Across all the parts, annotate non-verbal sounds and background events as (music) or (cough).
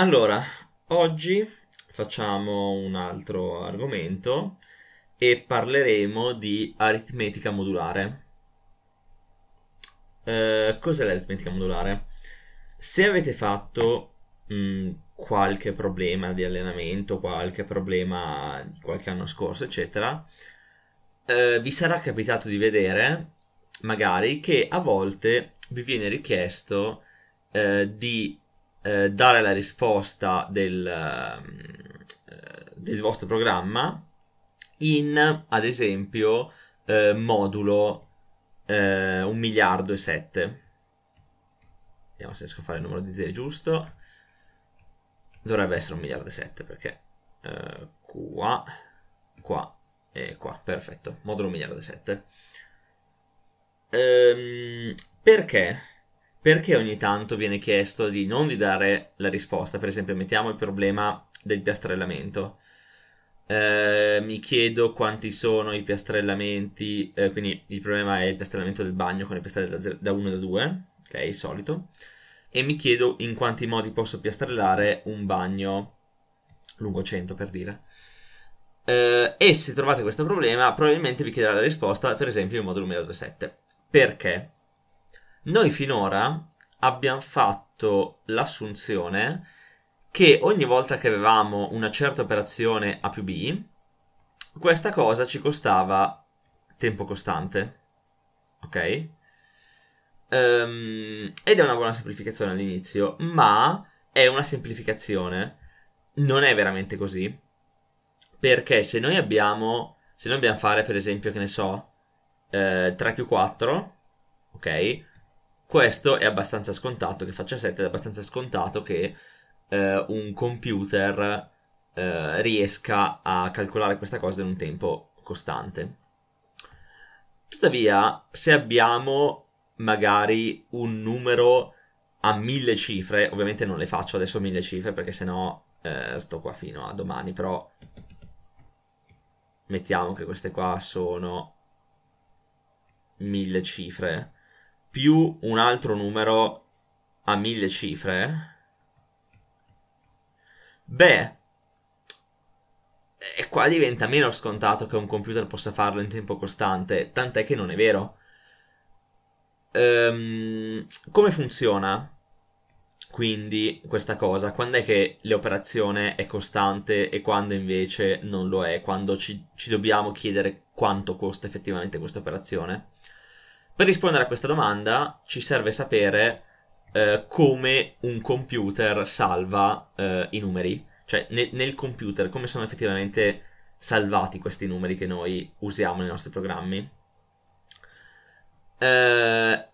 Allora, oggi facciamo un altro argomento e parleremo di aritmetica modulare. Eh, cos'è l'aritmetica modulare? Se avete fatto mh, mm, qualche problema di allenamento, qualche problema di qualche anno scorso, eccetera, eh, vi sarà capitato di vedere magari che a volte vi viene richiesto eh, di eh, dare la risposta del, ehm, eh, del, vostro programma in, ad esempio, eh, modulo 1 eh, miliardo e 7. Vediamo se riesco a fare il numero di 0 giusto. Dovrebbe essere 1 miliardo e 7 perché qua, qua e qua. Perfetto, modulo 1 miliardo e 7. Ehm, perché? perché ogni tanto viene chiesto di non di dare la risposta? Per esempio, mettiamo il problema del piastrellamento. Eh, mi chiedo quanti sono i piastrellamenti, eh, quindi il problema è il piastrellamento del bagno con le piastrelle da 1 e da 2, ok, il solito, e mi chiedo in quanti modi posso piastrellare un bagno lungo 100 per dire. Eh, e se trovate questo problema, probabilmente vi chiederà la risposta, per esempio, in modulo numero 27. Perché? Noi finora abbiamo fatto l'assunzione che ogni volta che avevamo una certa operazione A più B, questa cosa ci costava tempo costante. Ok? Um, ed è una buona semplificazione all'inizio, ma è una semplificazione. Non è veramente così. Perché se noi abbiamo, se noi dobbiamo fare per esempio, che ne so, eh, 3 più 4, ok? Questo è abbastanza scontato che faccia 7, è abbastanza scontato che eh, un computer eh, riesca a calcolare questa cosa in un tempo costante. Tuttavia, se abbiamo magari un numero a mille cifre, ovviamente non le faccio adesso mille cifre perché sennò eh, sto qua fino a domani, però mettiamo che queste qua sono mille cifre più un altro numero a mille cifre, eh? beh, e eh, qua diventa meno scontato che un computer possa farlo in tempo costante, tant'è che non è vero. Um, come funziona quindi questa cosa? Quando è che l'operazione è costante e quando invece non lo è? Quando ci, ci dobbiamo chiedere quanto costa effettivamente questa operazione? Per rispondere a questa domanda ci serve sapere eh, come un computer salva eh, i numeri, cioè ne- nel computer come sono effettivamente salvati questi numeri che noi usiamo nei nostri programmi. Eh,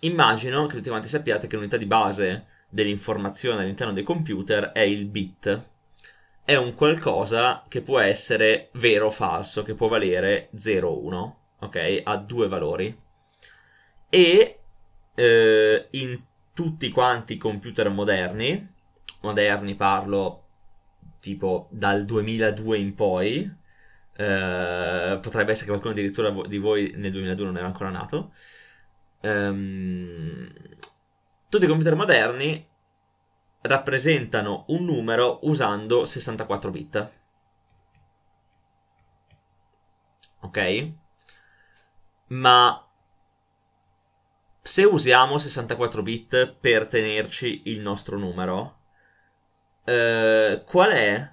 immagino che tutti quanti sappiate che l'unità di base dell'informazione all'interno dei computer è il bit. È un qualcosa che può essere vero o falso, che può valere 0 o 1, ok? Ha due valori e eh, in tutti quanti i computer moderni, moderni parlo tipo dal 2002 in poi, eh, potrebbe essere che qualcuno addirittura di voi nel 2002 non era ancora nato, ehm, tutti i computer moderni rappresentano un numero usando 64 bit. Ok? Ma se usiamo 64 bit per tenerci il nostro numero, eh, qual è?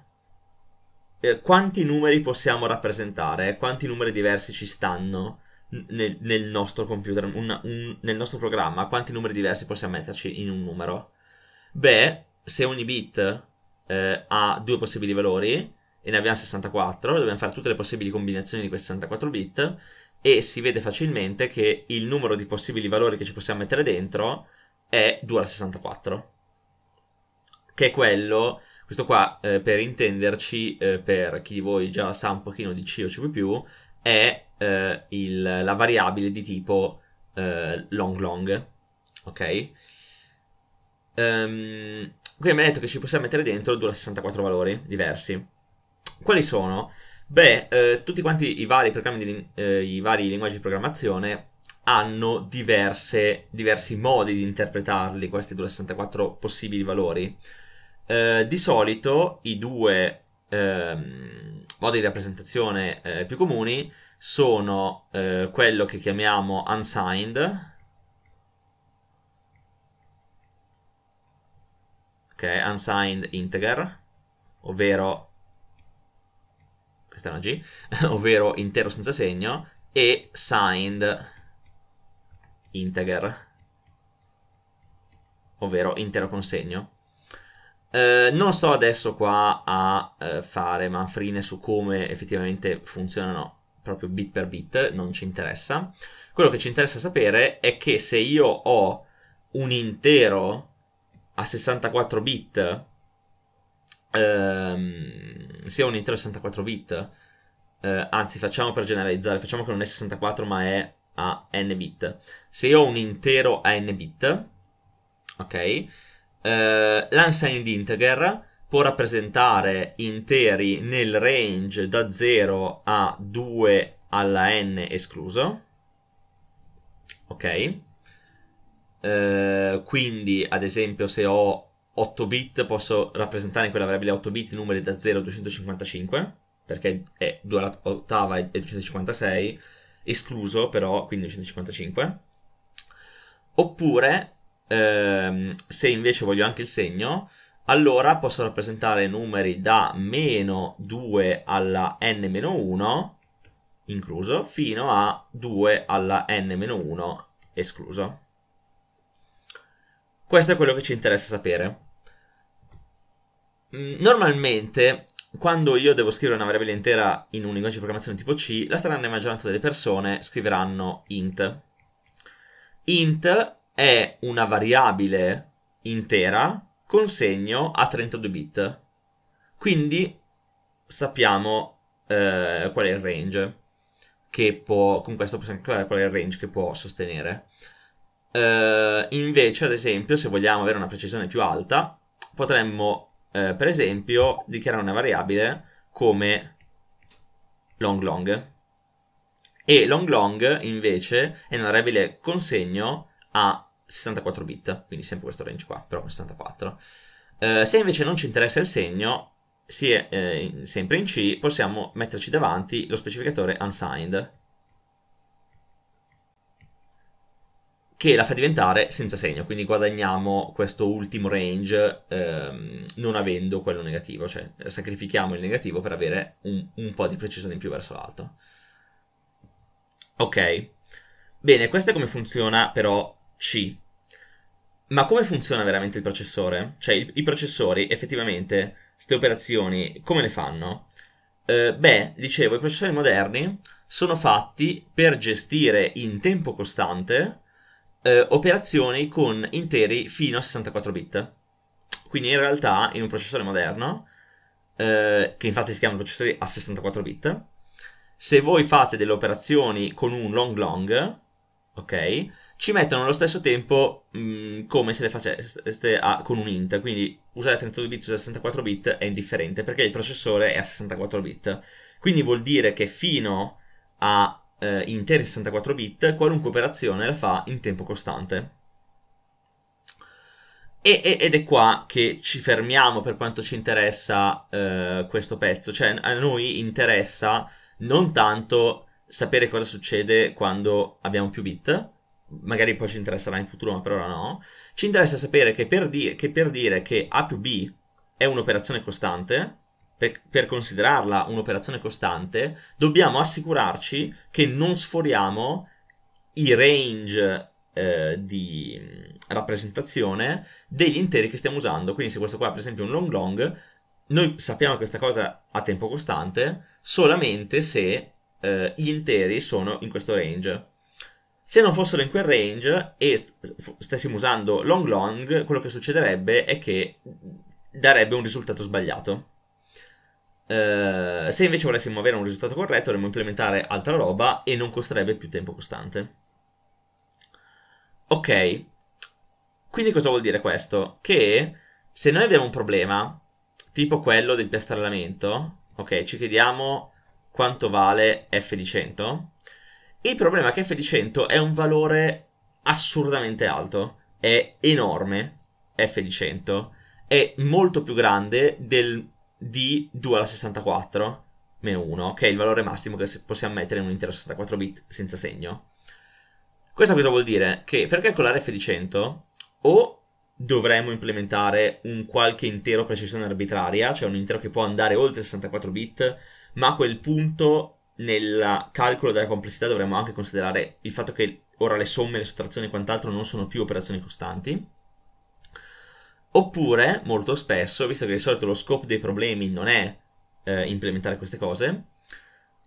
Eh, quanti numeri possiamo rappresentare? Quanti numeri diversi ci stanno nel, nel nostro computer, un, un, nel nostro programma? Quanti numeri diversi possiamo metterci in un numero? Beh, se ogni bit eh, ha due possibili valori e ne abbiamo 64, dobbiamo fare tutte le possibili combinazioni di questi 64 bit e si vede facilmente che il numero di possibili valori che ci possiamo mettere dentro è 2 alla 64 che è quello questo qua eh, per intenderci eh, per chi di voi già sa un pochino di C o C++ è eh, il, la variabile di tipo eh, long long ok um, qui mi ha detto che ci possiamo mettere dentro 2 alla 64 valori diversi quali sono? Beh, eh, tutti quanti i vari programmi, di, eh, i vari linguaggi di programmazione hanno diverse, diversi modi di interpretarli, questi 264 possibili valori. Eh, di solito i due ehm, modi di rappresentazione eh, più comuni sono eh, quello che chiamiamo unsigned, ok, unsigned integer, ovvero questa è una G, (laughs) ovvero intero senza segno, e signed integer, ovvero intero con segno. Eh, non sto adesso qua a eh, fare manfrine su come effettivamente funzionano proprio bit per bit, non ci interessa. Quello che ci interessa sapere è che se io ho un intero a 64 bit ehm, sia un Intel 64 bit, eh, anzi facciamo per generalizzare, facciamo che non è 64 ma è a n bit. Se io ho un intero a n bit, ok, eh, l'unsigned integer può rappresentare interi nel range da 0 a 2 alla n escluso, ok? Eh, quindi ad esempio se ho 8 bit posso rappresentare in quella variabile 8 bit numeri da 0 a 255 perché è 2 alla all'ottava e 256 escluso però quindi 255 oppure ehm, se invece voglio anche il segno allora posso rappresentare numeri da meno 2 alla n-1 incluso fino a 2 alla n-1 escluso questo è quello che ci interessa sapere Mm, normalmente, quando io devo scrivere una variabile intera in un linguaggio di programmazione tipo C, la stragrande maggioranza delle persone scriveranno int. Int è una variabile intera con segno a 32 bit. Quindi sappiamo eh, qual è il range che può, con questo possiamo calcolare qual è il range che può sostenere. Eh, invece, ad esempio, se vogliamo avere una precisione più alta, potremmo eh, per esempio, dichiarare una variabile come long long. E long long invece è una variabile consegno a 64 bit, quindi sempre questo range qua, però 64. Eh, se invece non ci interessa il segno, si è, eh, sempre in C, possiamo metterci davanti lo specificatore unsigned, che la fa diventare senza segno, quindi guadagniamo questo ultimo range ehm, non avendo quello negativo, cioè sacrifichiamo il negativo per avere un, un po' di precisione in più verso l'alto. Ok, bene, questo è come funziona però C. Ma come funziona veramente il processore? Cioè i, i processori effettivamente queste operazioni come le fanno? Eh, beh, dicevo, i processori moderni sono fatti per gestire in tempo costante eh, operazioni con interi fino a 64 bit. Quindi in realtà in un processore moderno, eh, che infatti si chiama processori a 64 bit, se voi fate delle operazioni con un long long, ok, ci mettono allo stesso tempo mh, mm, come se le faceste a, con un int, quindi usare 32 bit, usare 64 bit è indifferente perché il processore è a 64 bit. Quindi vuol dire che fino a eh, interi 64 bit, qualunque operazione la fa in tempo costante. E, ed è qua che ci fermiamo per quanto ci interessa eh, questo pezzo, cioè a noi interessa non tanto sapere cosa succede quando abbiamo più bit, magari poi ci interesserà in futuro ma per ora no, ci interessa sapere che per, di- che, per dire che A più B è un'operazione costante, per, per considerarla un'operazione costante, dobbiamo assicurarci che non sforiamo i range eh, di mm, rappresentazione degli interi che stiamo usando. Quindi se questo qua è per esempio è un long long, noi sappiamo questa cosa a tempo costante solamente se eh, gli interi sono in questo range. Se non fossero in quel range e stessimo usando long long, quello che succederebbe è che mm, darebbe un risultato sbagliato. Eh, se invece volessimo avere un risultato corretto, dovremmo implementare altra roba e non costerebbe più tempo costante. Ok, quindi cosa vuol dire questo? Che se noi abbiamo un problema, tipo quello del piastrellamento, ok, ci chiediamo quanto vale f di 100, il problema è che f di 100 è un valore assurdamente alto, è enorme f di 100, è molto più grande del di 2 alla 64 meno 1, che è il valore massimo che possiamo mettere in un intero 64 bit senza segno. Questo cosa vuol dire che per calcolare f di 100 o dovremmo implementare un qualche intero precisione arbitraria, cioè un intero che può andare oltre 64 bit, ma a quel punto nel calcolo della complessità dovremmo anche considerare il fatto che ora le somme, le sottrazioni e quant'altro non sono più operazioni costanti Oppure, molto spesso, visto che di solito lo scopo dei problemi non è eh, implementare queste cose,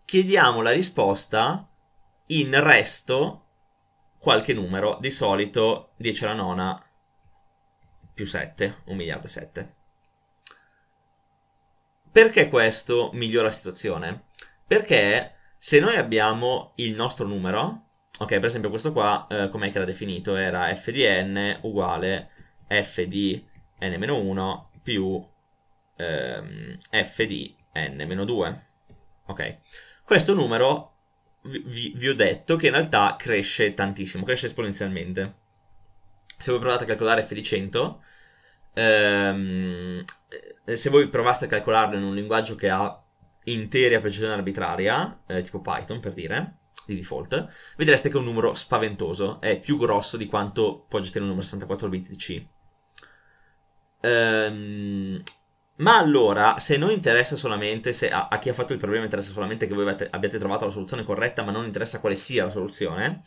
chiediamo la risposta in resto qualche numero, di solito 10 alla nona più 7, 1 miliardo e 7. Perché questo migliora la situazione? Perché se noi abbiamo il nostro numero, ok, per esempio questo qua, eh, com'è che era definito? Era f di n uguale f di n-1 più ehm, f di n-2. Ok? Questo numero vi, vi, ho detto che in realtà cresce tantissimo, cresce esponenzialmente. Se voi provate a calcolare f di 100, ehm, eh, se voi provaste a calcolarlo in un linguaggio che ha intera precisione arbitraria, eh, tipo Python per dire, di default, vedreste che è un numero spaventoso, è più grosso di quanto può gestire un numero 64 bit di C. Ehm, ma allora, se non interessa solamente, se a, a, chi ha fatto il problema interessa solamente che voi avete, abbiate trovato la soluzione corretta, ma non interessa quale sia la soluzione,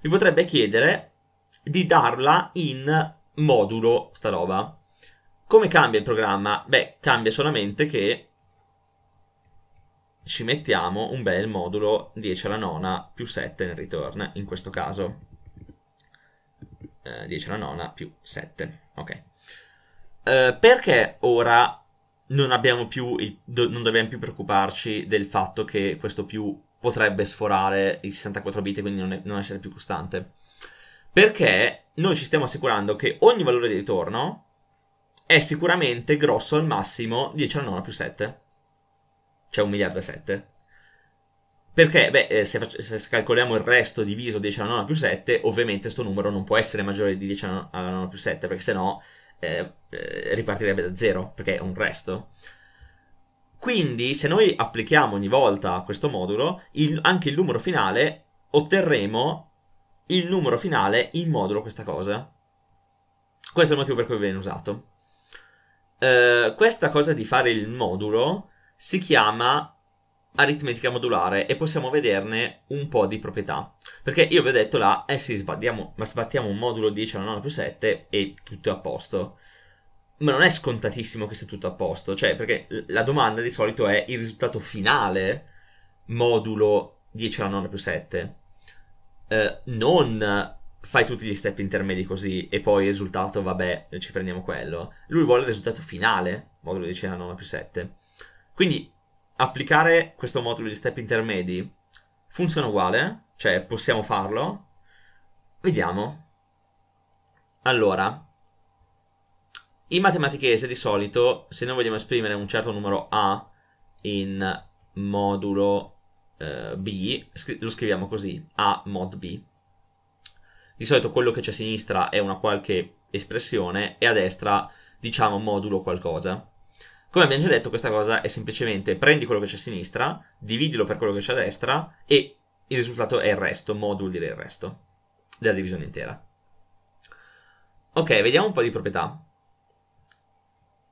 vi potrebbe chiedere di darla in modulo sta roba. Come cambia il programma? Beh, cambia solamente che ci mettiamo un bel modulo 10 alla nona più 7 nel return, in questo caso eh, 10 alla nona più 7, ok. Eh, perché ora non, più il, do, non dobbiamo più preoccuparci del fatto che questo più potrebbe sforare i 64 bit e quindi non, è, non essere più costante? Perché noi ci stiamo assicurando che ogni valore di ritorno è sicuramente grosso al massimo 10 alla 9 più 7, cioè 1 miliardo e 7. Perché, beh, eh, se, fac- se, calcoliamo il resto diviso 10 alla 9 più 7, ovviamente questo numero non può essere maggiore di 10 alla 9 più 7, perché sennò eh, eh, ripartirebbe da zero perché è un resto. Quindi, se noi applichiamo ogni volta questo modulo, il, anche il numero finale otterremo il numero finale in modulo questa cosa. Questo è il motivo per cui viene usato. Eh, questa cosa di fare il modulo si chiama aritmetica modulare e possiamo vederne un po' di proprietà. Perché io vi ho detto là, eh sì, sbattiamo, ma sbattiamo un modulo 10 alla 9 più 7 e tutto è a posto. Ma non è scontatissimo che sia tutto a posto, cioè perché la domanda di solito è il risultato finale modulo 10 alla 9 più 7. Eh, non fai tutti gli step intermedi così e poi il risultato, vabbè, ci prendiamo quello. Lui vuole il risultato finale, modulo 10 alla 9 più 7. Quindi applicare questo modulo di step intermedi funziona uguale, cioè possiamo farlo. Vediamo. Allora, in matematichese di solito, se noi vogliamo esprimere un certo numero A in modulo eh, B, lo scriviamo così, A mod B. Di solito quello che c'è a sinistra è una qualche espressione e a destra diciamo modulo qualcosa. Come abbiamo già detto, questa cosa è semplicemente prendi quello che c'è a sinistra, dividilo per quello che c'è a destra e il risultato è il resto, modulo dire il resto della divisione intera. Ok, vediamo un po' di proprietà.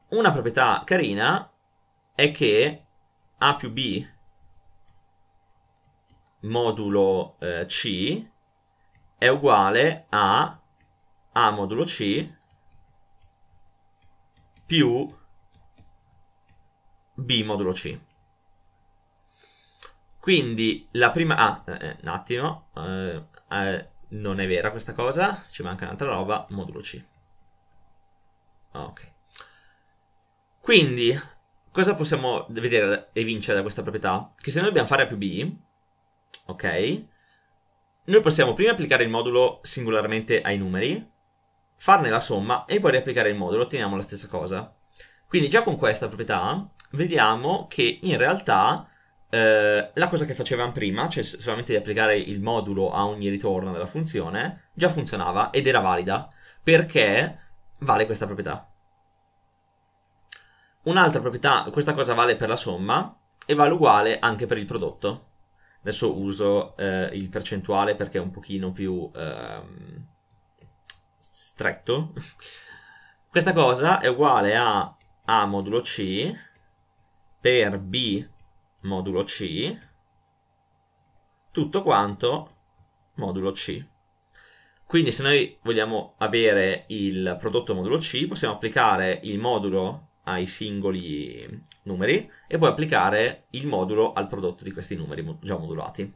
Una proprietà carina è che A più B modulo eh, C è uguale a A modulo C più B modulo C. Quindi la prima... Ah, eh, eh, un attimo, eh, eh, non è vera questa cosa, ci manca un'altra roba, modulo C. Ah, ok. Quindi, cosa possiamo vedere e vincere da questa proprietà? Che se noi dobbiamo fare A più B, ok, noi possiamo prima applicare il modulo singolarmente ai numeri, farne la somma e poi riapplicare il modulo, otteniamo la stessa cosa. Quindi già con questa proprietà vediamo che in realtà eh, la cosa che facevamo prima, cioè solamente di applicare il modulo a ogni ritorno della funzione, già funzionava ed era valida perché vale questa proprietà. Un'altra proprietà, questa cosa vale per la somma e vale uguale anche per il prodotto. Adesso uso eh, il percentuale perché è un pochino più eh, stretto. (laughs) Questa cosa è uguale a a modulo C per B modulo C tutto quanto modulo C. Quindi se noi vogliamo avere il prodotto modulo C possiamo applicare il modulo ai singoli numeri e poi applicare il modulo al prodotto di questi numeri già modulati.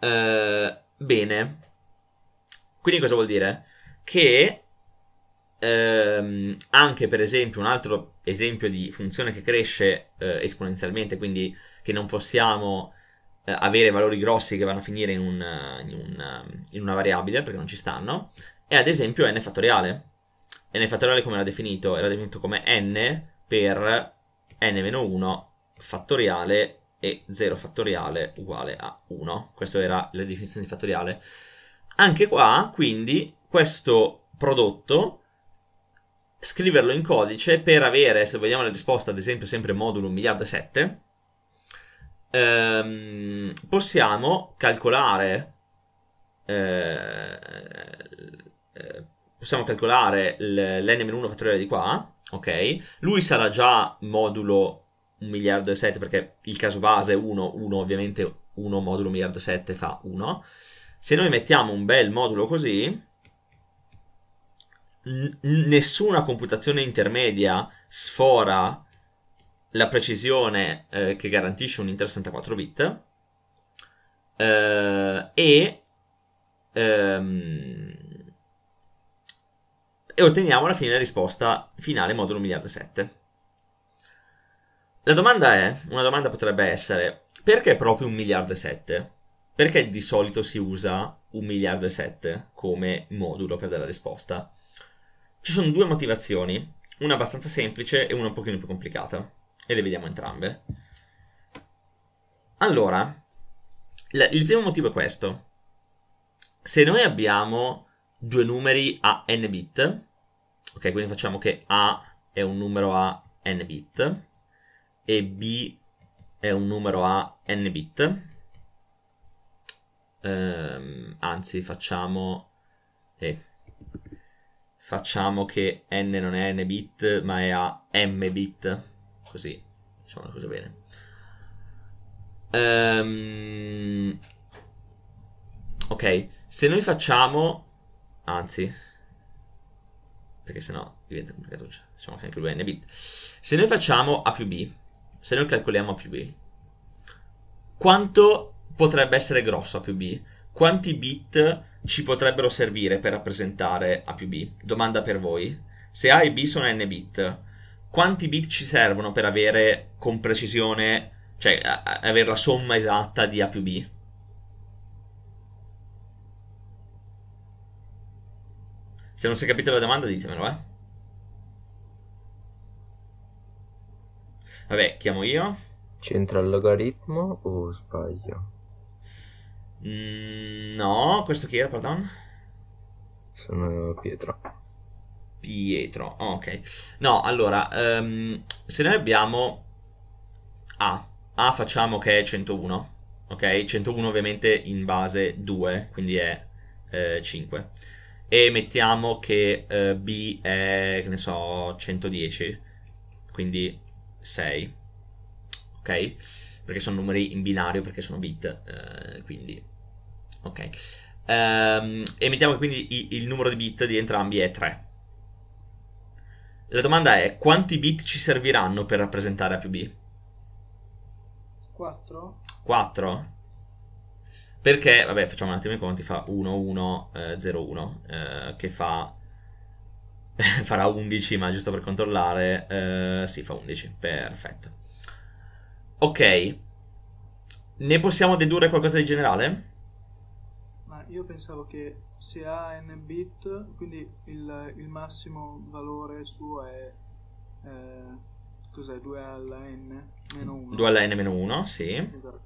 Eh, bene, quindi cosa vuol dire? Che ehm, anche per esempio un altro esempio di funzione che cresce eh, esponenzialmente, quindi che non possiamo eh, avere valori grossi che vanno a finire in, un, in, un, in una variabile perché non ci stanno, è ad esempio n fattoriale. n fattoriale come l'ha definito? Era definito come n per n-1 fattoriale e 0 fattoriale uguale a 1. Questa era la definizione di fattoriale. Anche qua, quindi, questo prodotto scriverlo in codice per avere, se vogliamo la risposta, ad esempio, sempre modulo 1 miliardo e 7, ehm, possiamo calcolare, eh, eh possiamo calcolare l'N-1 fattoriale di qua, ok? Lui sarà già modulo 1 miliardo e 7 perché il caso base è 1, 1 ovviamente 1 modulo 1 miliardo e 7 fa 1. Se noi mettiamo un bel modulo così, nessuna computazione intermedia sfora la precisione eh, che garantisce un Intel 64 bit eh, e, ehm, e otteniamo alla fine la risposta finale modulo 1 miliardo e 7. La domanda è, una domanda potrebbe essere, perché proprio 1 miliardo e 7? Perché di solito si usa 1 miliardo e 7 come modulo per dare la risposta? Ci sono due motivazioni, una abbastanza semplice e una un pochino più complicata, e le vediamo entrambe. Allora, il primo motivo è questo. Se noi abbiamo due numeri a n bit, ok, quindi facciamo che A è un numero a n bit e B è un numero a n bit, ehm, anzi facciamo... Eh, facciamo che n non è n bit ma è a m bit così diciamo una cosa bene um, ok se noi facciamo anzi perché sennò diventa complicato diciamo cioè, che anche lui è n bit se noi facciamo a più b se noi calcoliamo a più b quanto potrebbe essere grosso a più b quanti bit ci potrebbero servire per rappresentare A più B? Domanda per voi. Se A e B sono n bit, quanti bit ci servono per avere con precisione, cioè avere la somma esatta di A più B? Se non si è capita la domanda ditemelo, eh. Vabbè, chiamo io. C'entra il logaritmo o sbaglio? Mm, no, questo chi è, pardon? Sono Pietro. Pietro, ok. No, allora, um, se noi abbiamo A, A facciamo che è 101, ok? 101 ovviamente in base 2, quindi è eh, 5. E mettiamo che eh, B è, che ne so, 110, quindi 6, ok? perché sono numeri in binario, perché sono bit, eh, quindi ok. Ehm, e mettiamo che quindi il numero di bit di entrambi è 3. La domanda è quanti bit ci serviranno per rappresentare A più B? 4. 4? Perché, vabbè, facciamo un attimo i conti, fa 1, 1, eh, 0, 1, eh, che fa... (laughs) farà 11, ma giusto per controllare, eh, sì, fa 11, perfetto. Ok. Ne possiamo dedurre qualcosa di generale? Ma io pensavo che se ha n bit, quindi il, il massimo valore suo è... Eh, cos'è? 2 alla n meno 1. 2 alla n meno 1, sì. Esatto.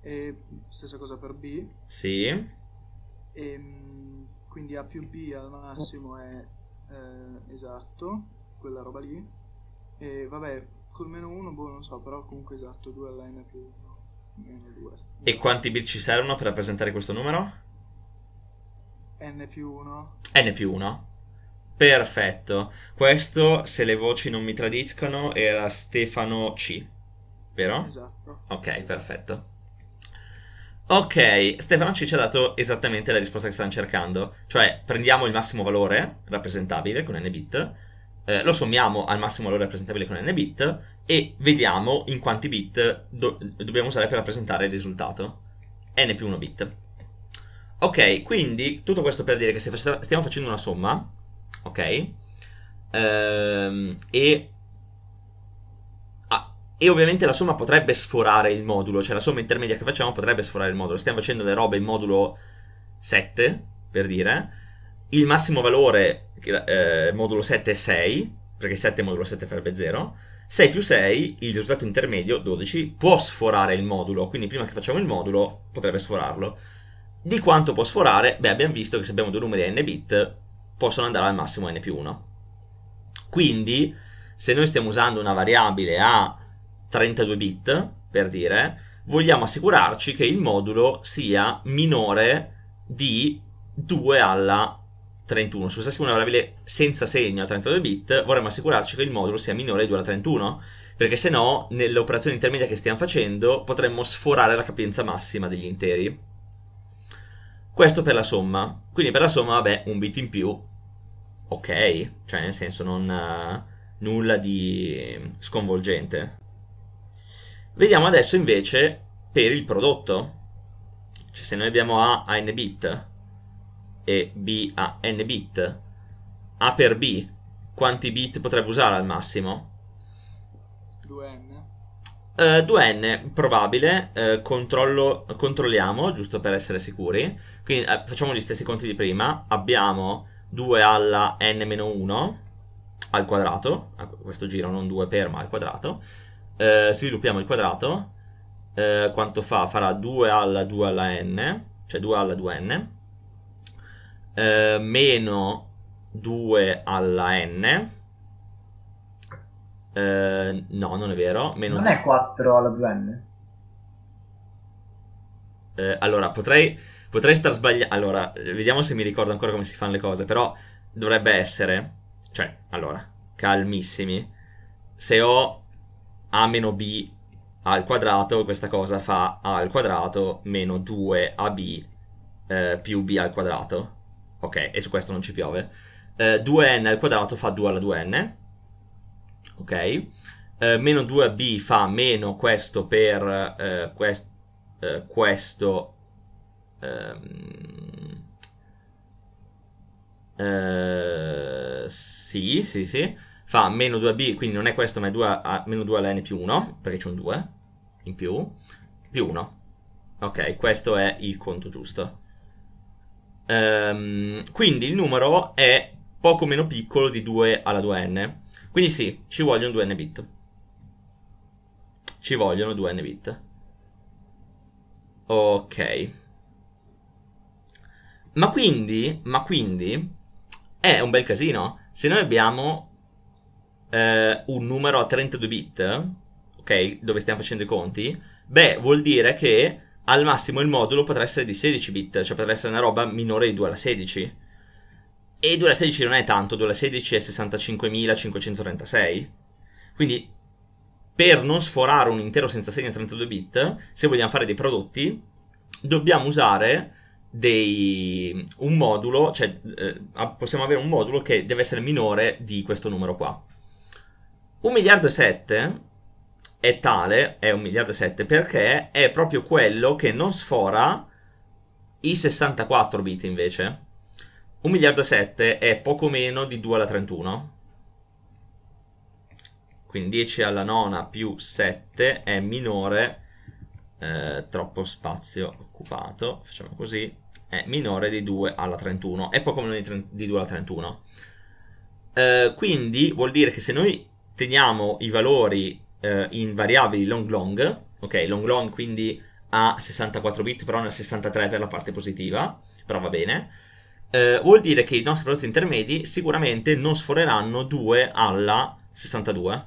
E stessa cosa per b. Sì. E, ehm, quindi a più b al massimo è eh, esatto, quella roba lì. E vabbè, Col meno 1, boh, non so, però comunque esatto, 2 alla più 1, meno 2. E quanti bit ci servono per rappresentare questo numero? n più 1. n più 1. Perfetto. Questo, se le voci non mi tradiscono, era Stefano C. Vero? Esatto. Ok, perfetto. Ok, Stefano C ci ha dato esattamente la risposta che stanno cercando, cioè prendiamo il massimo valore rappresentabile con n bit eh, lo sommiamo al massimo valore rappresentabile con n bit e vediamo in quanti bit do- dobbiamo usare per rappresentare il risultato, n più 1 bit. Ok, quindi tutto questo per dire che stiamo facendo una somma, ok? Ehm, e, ah, e, ovviamente la somma potrebbe sforare il modulo, cioè la somma intermedia che facciamo potrebbe sforare il modulo. Stiamo facendo le robe in modulo 7, per dire, il massimo valore eh, modulo 7 è 6, perché 7 modulo 7 farebbe 0. 6 più 6, il risultato intermedio, 12, può sforare il modulo, quindi prima che facciamo il modulo potrebbe sforarlo. Di quanto può sforare? Beh, abbiamo visto che se abbiamo due numeri a n bit possono andare al massimo n più 1. Quindi, se noi stiamo usando una variabile a 32 bit, per dire, vogliamo assicurarci che il modulo sia minore di 2 alla 31, se usassimo una variabile senza segno a 32 bit, vorremmo assicurarci che il modulo sia minore di 2 alla 31, perché se no, nell'operazione intermedia che stiamo facendo, potremmo sforare la capienza massima degli interi. Questo per la somma. Quindi per la somma, vabbè, un bit in più. Ok, cioè nel senso non uh, nulla di sconvolgente. Vediamo adesso invece per il prodotto. Cioè se noi abbiamo A a n bit e B a n bit, A per B quanti bit potrebbe usare al massimo? 2n. Uh, 2n probabile, uh, controlliamo giusto per essere sicuri. Quindi uh, facciamo gli stessi conti di prima. Abbiamo 2 alla n-1 al quadrato, a questo giro non 2 per ma al quadrato. Eh, sviluppiamo il quadrato. quanto fa? Farà 2 alla 2 alla n, cioè 2 alla 2n eh, meno 2 alla n. Eh, no, non è vero. Meno non 2. è 4 alla 2n. Eh, allora, potrei, potrei star sbagliando. Allora, vediamo se mi ricordo ancora come si fanno le cose. Però dovrebbe essere. Cioè, allora, calmissimi. Se ho a meno b al quadrato, questa cosa fa a al quadrato meno 2ab eh, più b al quadrato ok, e su questo non ci piove. Eh, 2n al quadrato fa 2 alla 2n, ok? Eh, meno 2b fa meno questo per eh, quest, eh, questo... Ehm, eh, sì, sì, sì. Fa meno 2b, quindi non è questo, ma è 2 a, meno 2 alla n più 1, perché c'è un 2 in più, più 1. Ok, questo è il conto giusto. Ehm, quindi il numero è poco meno piccolo di 2 alla 2n. Quindi sì, ci vogliono 2n bit. Ci vogliono 2n bit. Ok. Ma quindi, ma quindi, è un bel casino. Se noi abbiamo eh, un numero a 32 bit, ok, dove stiamo facendo i conti, beh, vuol dire che al massimo il modulo potrà essere di 16 bit, cioè potrà essere una roba minore di 2 alla 16. E 2 alla 16 non è tanto, 2 alla 16 è 65.536. Quindi per non sforare un intero senza segno 32 bit, se vogliamo fare dei prodotti, dobbiamo usare dei, un modulo, cioè eh, possiamo avere un modulo che deve essere minore di questo numero qua. 1 miliardo e 7 è tale, è 1 miliardo e 7, perché è proprio quello che non sfora i 64 bit invece. 1 miliardo e 7 è poco meno di 2 alla 31. Quindi 10 alla nona più 7 è minore, eh, troppo spazio occupato, facciamo così, è minore di 2 alla 31, è poco meno di, 30, di 2 alla 31. Eh, quindi vuol dire che se noi teniamo i valori eh, in variabili long long, ok, long long quindi a 64 bit, però ne a 63 per la parte positiva, però va bene. Eh, vuol dire che i nostri prodotti intermedi sicuramente non sforeranno 2 alla 62.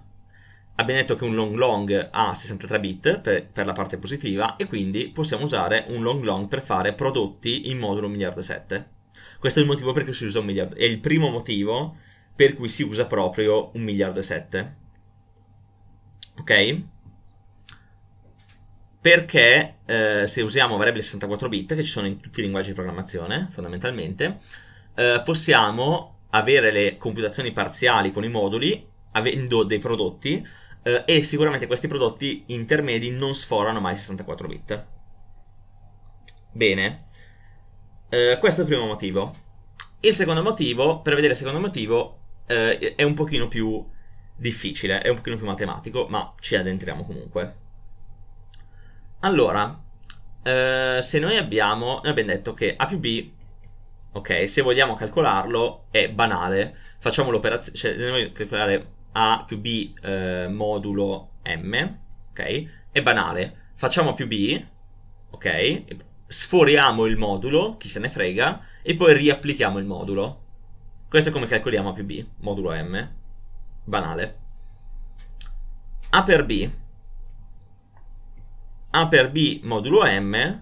Abbiamo detto che un long long ha 63 bit per, per, la parte positiva e quindi possiamo usare un long long per fare prodotti in modulo 1 miliardo e 7. Questo è il motivo per cui si usa un miliardo, è il primo motivo per cui si usa proprio un miliardo e 7 ok? Perché eh, se usiamo variabili 64 bit, che ci sono in tutti i linguaggi di programmazione, fondamentalmente, eh, possiamo avere le computazioni parziali con i moduli, avendo dei prodotti, eh, e sicuramente questi prodotti intermedi non sforano mai 64 bit. Bene, eh, questo è il primo motivo. Il secondo motivo, per vedere il secondo motivo, eh, è un pochino più difficile, è un pochino più matematico, ma ci addentriamo comunque. Allora, eh, se noi abbiamo, noi abbiamo detto che A più B, ok, se vogliamo calcolarlo è banale, facciamo l'operazione, cioè noi calcolare A più B eh, modulo M, ok, è banale, facciamo A più B, ok, sforiamo il modulo, chi se ne frega, e poi riapplichiamo il modulo. Questo è come calcoliamo A più B, modulo M, banale. A per B, A per B modulo M,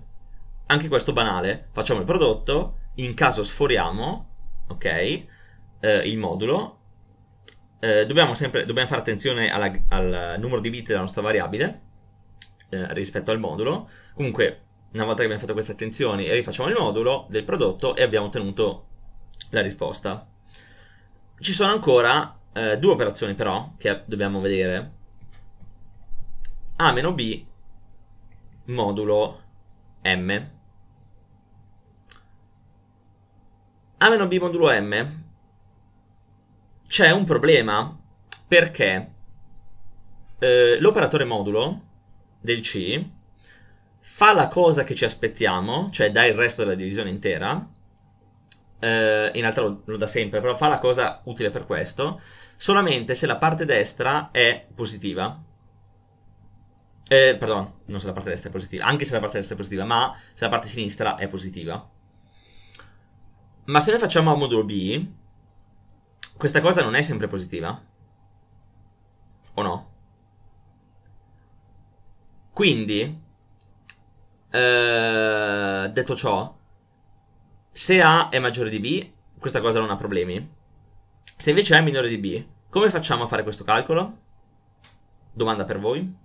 anche questo banale, facciamo il prodotto, in caso sforiamo, ok, eh, il modulo, eh, dobbiamo, sempre, dobbiamo fare attenzione alla, al numero di bit della nostra variabile eh, rispetto al modulo, comunque una volta che abbiamo fatto queste attenzioni rifacciamo il modulo del prodotto e abbiamo ottenuto la risposta. Ci sono ancora eh, due operazioni però che dobbiamo vedere. A meno B modulo M. A meno B modulo M c'è un problema perché eh, l'operatore modulo del C fa la cosa che ci aspettiamo, cioè dà il resto della divisione intera, eh, in realtà lo, lo dà sempre, però fa la cosa utile per questo, solamente se la parte destra è positiva. Eh, perdon, non se la parte destra è positiva, anche se la parte destra è positiva, ma se la parte sinistra è positiva. Ma se noi facciamo a modulo B, questa cosa non è sempre positiva? O no? Quindi, eh, detto ciò, se A è maggiore di B, questa cosa non ha problemi se invece A è minore di B, come facciamo a fare questo calcolo? Domanda per voi.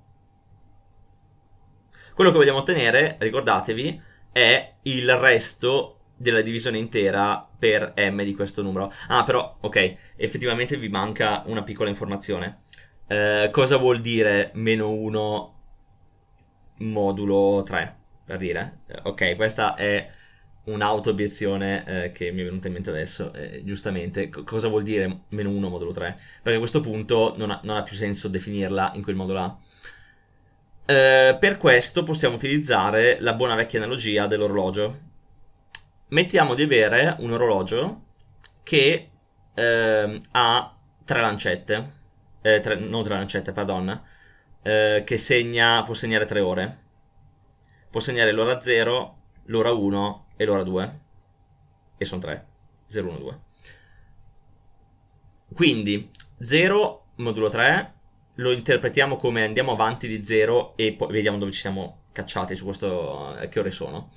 Quello che vogliamo ottenere, ricordatevi, è il resto della divisione intera per m di questo numero. Ah, però, ok, effettivamente vi manca una piccola informazione. Eh, cosa vuol dire meno 1 modulo 3? Per dire, eh, ok, questa è un'auto-obiezione eh, che mi è venuta in mente adesso, eh, giustamente, co- cosa vuol dire meno 1 modulo 3? Perché a questo punto non ha, non ha più senso definirla in quel modo là. Eh, per questo possiamo utilizzare la buona vecchia analogia dell'orologio. Mettiamo di avere un orologio che ehm, ha tre lancette, eh, tre, non tre lancette, perdon, eh, che segna, può segnare tre ore. Può segnare l'ora 0, l'ora 1 e l'ora 2 e sono 3 0 1 2 quindi 0 modulo 3 lo interpretiamo come andiamo avanti di 0 e poi vediamo dove ci siamo cacciati su questo eh, che ore sono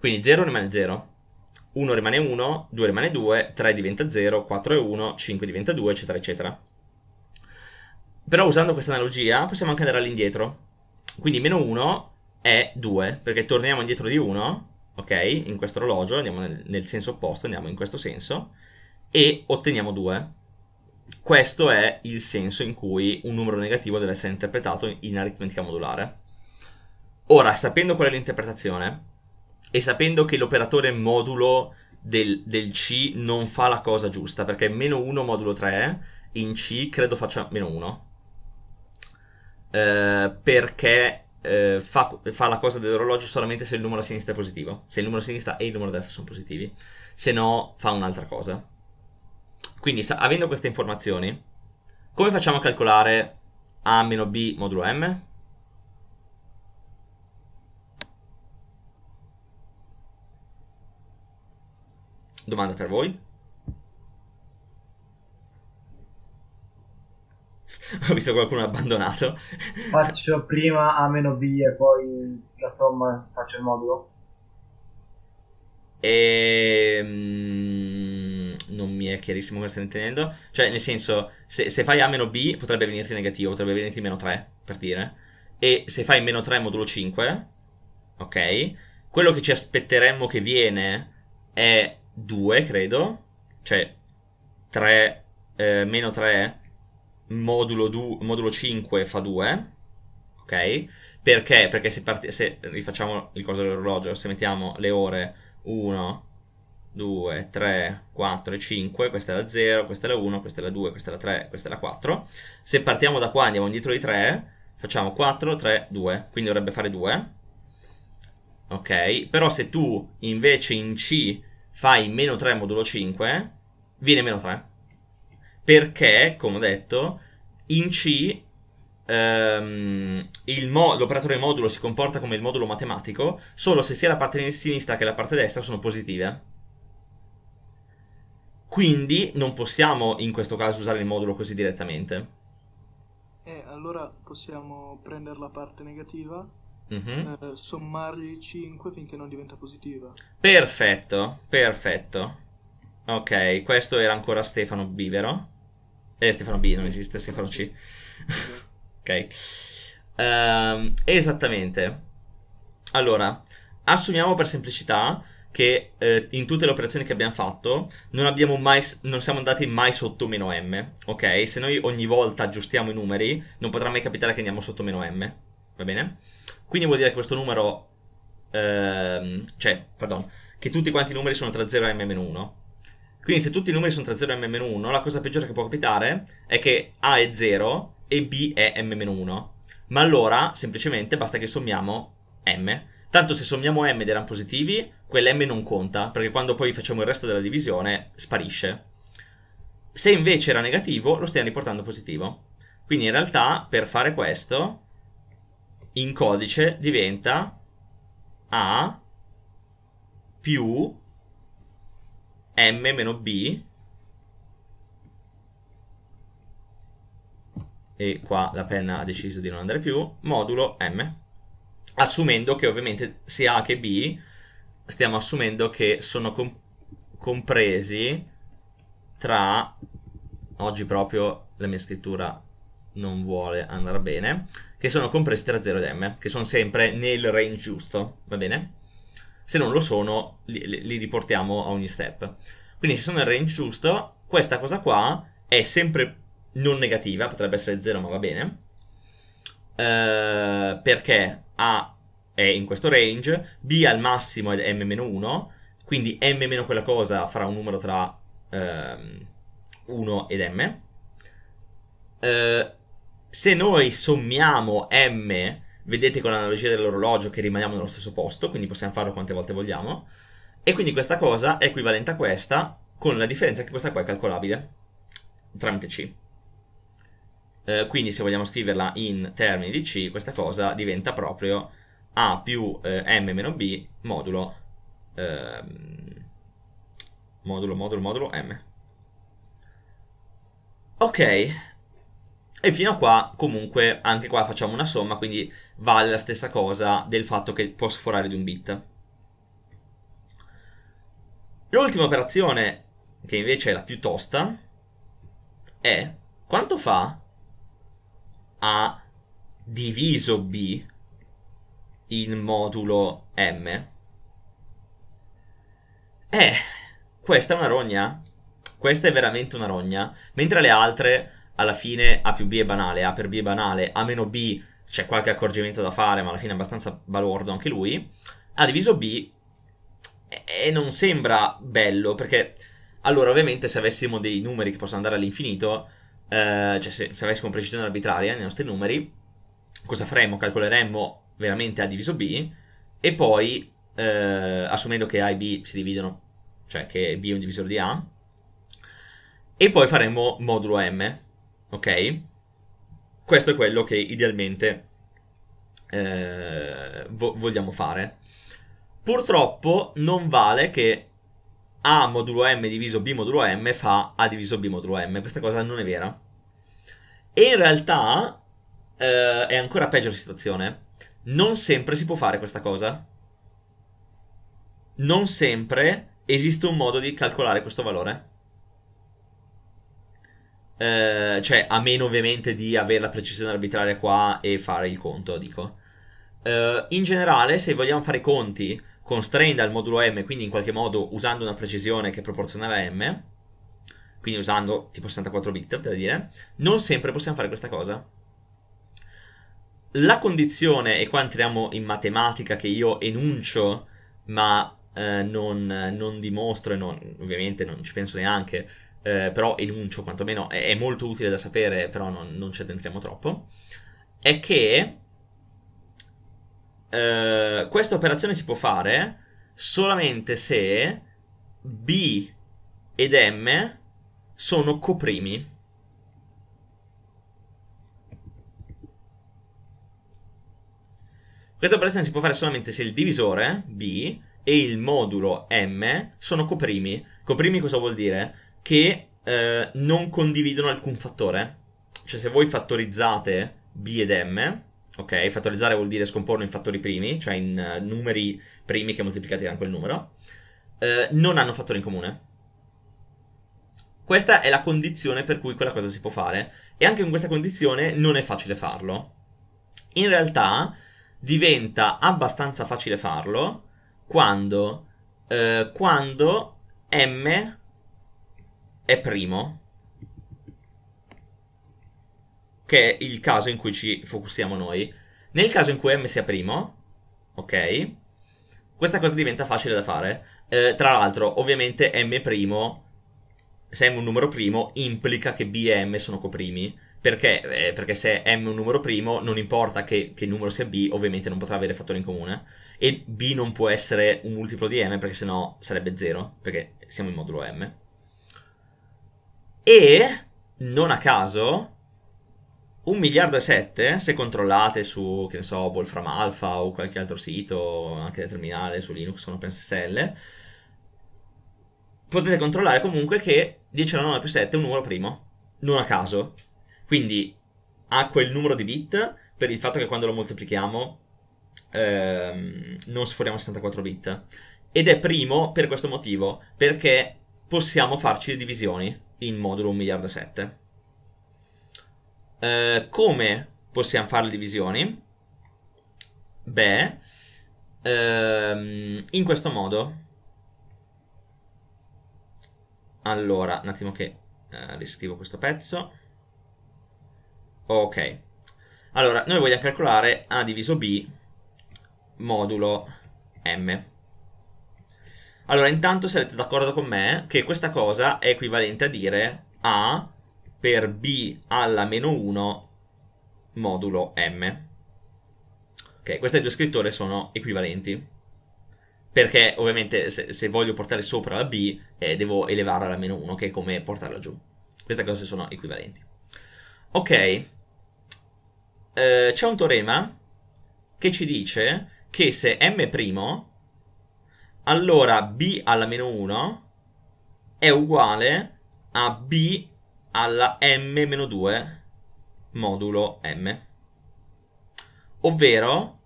quindi 0 rimane 0 1 rimane 1 2 rimane 2 3 diventa 0 4 è 1 5 diventa 2 eccetera eccetera però usando questa analogia possiamo anche andare all'indietro quindi meno 1 è 2 perché torniamo indietro di 1 ok? In questo orologio andiamo nel, nel senso opposto, andiamo in questo senso e otteniamo 2. Questo è il senso in cui un numero negativo deve essere interpretato in aritmetica modulare. Ora, sapendo qual è l'interpretazione e sapendo che l'operatore modulo del, del C non fa la cosa giusta, perché meno 1 modulo 3 in C credo faccia meno 1. Eh, perché eh, fa, fa, la cosa dell'orologio solamente se il numero a sinistra è positivo. Se il numero a sinistra e il numero a destra sono positivi, se no fa un'altra cosa. Quindi, sa- avendo queste informazioni, come facciamo a calcolare A meno B modulo M? Domanda per voi. (laughs) ho visto qualcuno abbandonato. Faccio prima A meno B e poi la somma faccio il modulo. E... Ehm, non mi è chiarissimo cosa stai intendendo. Cioè, nel senso, se, se fai A meno B potrebbe venirti negativo, potrebbe venirti meno 3, per dire. E se fai meno 3 modulo 5, ok, quello che ci aspetteremmo che viene è 2, credo. Cioè, 3, eh, meno 3 modulo, du- modulo 5 fa 2, ok? Perché? Perché se, part- se rifacciamo il coso dell'orologio, se mettiamo le ore 1, 2, 3, 4 e 5, questa è la 0, questa è la 1, questa è la 2, questa è la 3, questa è la 4. Se partiamo da qua andiamo indietro di 3, facciamo 4, 3, 2, quindi dovrebbe fare 2. Ok, però se tu invece in C fai meno 3 modulo 5, viene meno 3. Perché, come ho detto, in C ehm, mo- l'operatore modulo si comporta come il modulo matematico solo se sia la parte sinistra che la parte destra sono positive. Quindi non possiamo in questo caso usare il modulo così direttamente. Eh, allora possiamo prendere la parte negativa, mm-hmm. eh, sommargli 5 finché non diventa positiva. Perfetto, perfetto. Ok, questo era ancora Stefano Bivero. Eh, Stefano B, non esiste Stefano C. (laughs) ok. Um, esattamente. Allora, assumiamo per semplicità che eh, in tutte le operazioni che abbiamo fatto non, mai, non siamo andati mai sotto meno m, ok? Se noi ogni volta aggiustiamo i numeri, non potrà mai capitare che andiamo sotto meno m, va bene? Quindi vuol dire che questo numero, ehm, cioè, pardon, che tutti quanti i numeri sono tra 0 e m-1, quindi se tutti i numeri sono tra 0 e m-1, la cosa peggiore che può capitare è che A è 0 e B è m-1. Ma allora, semplicemente, basta che sommiamo m. Tanto se sommiamo m ed erano positivi, quell'm non conta, perché quando poi facciamo il resto della divisione sparisce. Se invece era negativo, lo stiamo riportando positivo. Quindi in realtà, per fare questo, in codice diventa A più m b e qua la penna ha deciso di non andare più, modulo m, assumendo che ovviamente sia a che b stiamo assumendo che sono comp compresi tra, oggi proprio la mia scrittura non vuole andare bene, che sono compresi tra 0 ed m, che sono sempre nel range giusto, va bene? se non lo sono li, li riportiamo a ogni step. Quindi se sono nel range giusto, questa cosa qua è sempre non negativa, potrebbe essere 0 ma va bene, eh, perché A è in questo range, B al massimo è m-1, quindi m- quella cosa farà un numero tra ehm, 1 ed m. Eh, se noi sommiamo m Vedete con l'analogia dell'orologio che rimaniamo nello stesso posto, quindi possiamo farlo quante volte vogliamo. E quindi questa cosa è equivalente a questa, con la differenza che questa qua è calcolabile tramite C. Eh, quindi se vogliamo scriverla in termini di C, questa cosa diventa proprio A più eh, M meno B modulo, eh, modulo, modulo, modulo M. Ok, e fino a qua, comunque, anche qua facciamo una somma, quindi vale la stessa cosa del fatto che può sforare di un bit. L'ultima operazione, che invece è la più tosta, è quanto fa A diviso B in modulo M? Eh, questa è una rogna. Questa è veramente una rogna. Mentre le altre alla fine A più B è banale, A per B è banale, A meno B c'è qualche accorgimento da fare, ma alla fine è abbastanza balordo anche lui. A diviso B e non sembra bello perché allora ovviamente se avessimo dei numeri che possono andare all'infinito, eh, cioè se, se avessimo precisione arbitraria nei nostri numeri, cosa faremmo? Calcoleremmo veramente A diviso B e poi eh, assumendo che A e B si dividono, cioè che B è un divisore di A, e poi faremmo modulo M, Ok? Questo è quello che idealmente eh, vo- vogliamo fare. Purtroppo non vale che A modulo M diviso B modulo M fa A diviso B modulo M. Questa cosa non è vera. E in realtà eh, è ancora peggio la situazione. Non sempre si può fare questa cosa. Non sempre esiste un modo di calcolare questo valore eh, cioè a meno ovviamente di avere la precisione arbitraria qua e fare il conto, dico. Eh, in generale, se vogliamo fare i conti constrained al modulo m, quindi in qualche modo usando una precisione che è proporzionale a m, quindi usando tipo 64 bit per dire, non sempre possiamo fare questa cosa. La condizione, e qua entriamo in matematica che io enuncio, ma eh, non, non dimostro e non, ovviamente non ci penso neanche, eh, però enuncio quantomeno, è, è, molto utile da sapere, però non, non ci addentriamo troppo, è che eh, questa operazione si può fare solamente se B ed M sono coprimi. Questa operazione si può fare solamente se il divisore B e il modulo M sono coprimi. Coprimi cosa vuol dire? che eh, non condividono alcun fattore. Cioè, se voi fattorizzate B ed M, ok? Fattorizzare vuol dire scomporlo in fattori primi, cioè in uh, numeri primi che moltiplicate da quel numero, eh, non hanno fattore in comune. Questa è la condizione per cui quella cosa si può fare, e anche con questa condizione non è facile farlo. In realtà diventa abbastanza facile farlo quando, eh, quando m è primo, che è il caso in cui ci focussiamo noi, nel caso in cui m sia primo, ok, questa cosa diventa facile da fare. Eh, tra l'altro, ovviamente m', primo, se m è un numero primo, implica che b e m sono coprimi. Perché? Eh, perché se m è un numero primo, non importa che, che, numero sia b, ovviamente non potrà avere fattore in comune. E b non può essere un multiplo di m, perché sennò sarebbe 0, perché siamo in modulo m. E, non a caso, 1 miliardo e 7, se controllate su, che ne so, Wolfram Alpha o qualche altro sito, anche terminale su Linux con OpenSSL, potete controllare comunque che 10 alla 9 più 7 è un numero primo, non a caso. Quindi ha quel numero di bit per il fatto che quando lo moltiplichiamo ehm, non sforiamo 64 bit. Ed è primo per questo motivo, perché possiamo farci le divisioni in modulo 1 miliardo e 7. Eh, come possiamo fare le divisioni? Beh, ehm, in questo modo. Allora, un attimo che eh, riscrivo questo pezzo. Ok. Allora, noi vogliamo calcolare A diviso B modulo M. Allora, intanto sarete d'accordo con me che questa cosa è equivalente a dire A per B alla meno 1 modulo M. Ok, queste due scritture sono equivalenti. Perché ovviamente se, se voglio portare sopra la B eh, devo elevare alla meno 1, che è come portarla giù. Queste cose sono equivalenti. Ok, eh, c'è un teorema che ci dice che se M' Allora b alla meno 1 è uguale a b alla m meno 2 modulo m. Ovvero,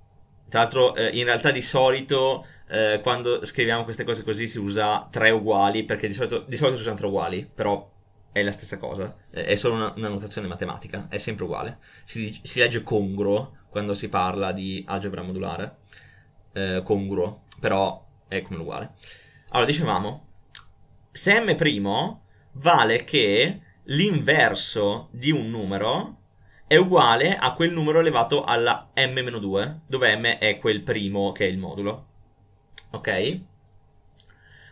tra l'altro eh, in realtà di solito eh, quando scriviamo queste cose così si usa 3 uguali perché di solito, di solito si usano 3 uguali, però è la stessa cosa, è solo una, una notazione matematica, è sempre uguale. Si, si, legge congruo quando si parla di algebra modulare, eh, congruo, però è come l'uguale. Allora, dicevamo, se m' vale che l'inverso di un numero è uguale a quel numero elevato alla m-2, dove m è quel primo che è il modulo. Ok?